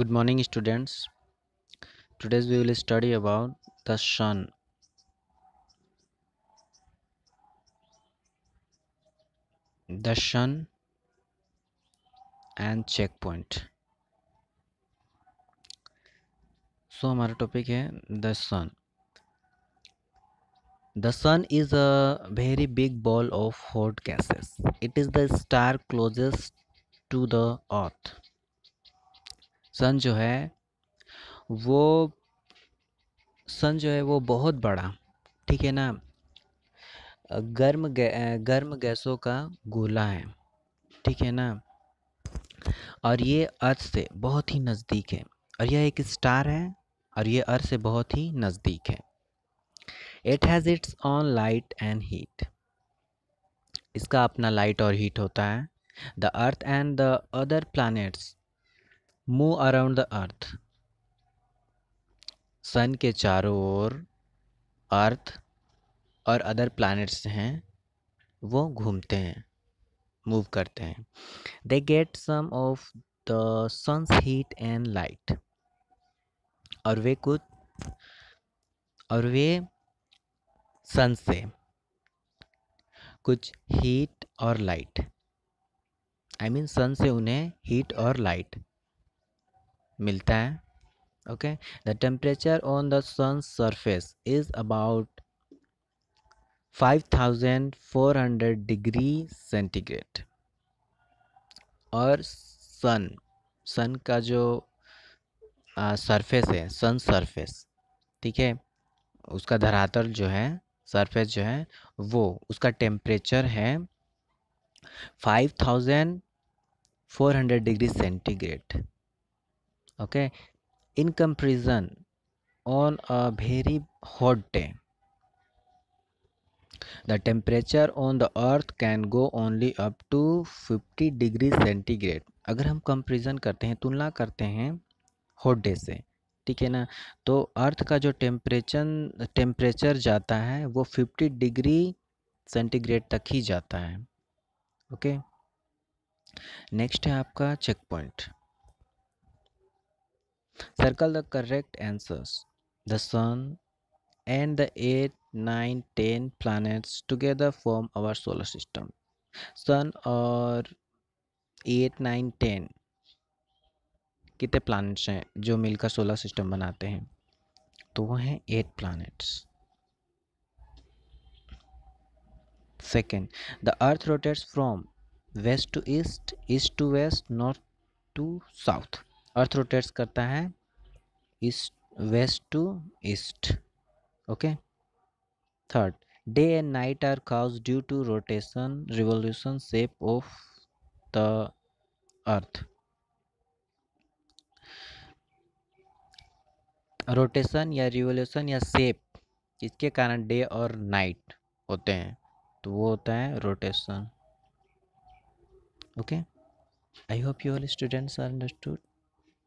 good morning students today we will study about the sun the sun and check point so हमारा topic है the sun The sun is a very big ball of hot gases. It is the star closest to the earth. Sun जो है वो सन जो है वो बहुत बड़ा ठीक है ना गर्म गै गर्म गैसों का गोला है ठीक है ना और ये अर्थ से बहुत ही नज़दीक है और यह एक स्टार है और ये अर्थ से बहुत ही नज़दीक है it has its own light and heat इसका अपना लाइट और हीट होता है the earth and the other planets move around the earth sun के चारों ओर अर्थ और अदर प्लैनेट्स हैं वो घूमते हैं मूव करते हैं they get some of the sun's heat and light और वे कुछ और वे सन से कुछ हीट और लाइट आई मीन सन से उन्हें हीट और लाइट मिलता है okay the temperature on the sun surface is about 5400 degree centigrade और सन सन का जो सरफेस है सन सरफेस ठीक है उसका धरातल जो है सरफेस जो है वो उसका टेम्परेचर है 5400 degree centigrade okay in comparison on a very hot day the temperature on the earth can go only up to fifty degree centigrade अगर हम कंपेरिजन करते हैं तुलना करते हैं हॉट डे से ठीक है ना तो अर्थ का जो टेम्परेचर टेम्परेचर जाता है वो फिफ्टी डिग्री सेंटीग्रेड तक ही जाता है ओके नेक्स्ट है आपका check point Circle the correct answers. The Sun and the 8, 9, 10 planets together form our solar system. Sun और एट नाइन टेन कितने प्लानट्स हैं जो मिलकर सोलर सिस्टम बनाते हैं तो वो हैं eight planets second the earth rotates from west to east east to west north to south earth rotates करता है east west to east okay third day and night are caused due to rotation revolution shape of the earth rotation या revolution या shape इसके कारण day और night होते हैं तो वो होता है rotation okay I hope you all students are understood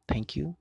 Thank you.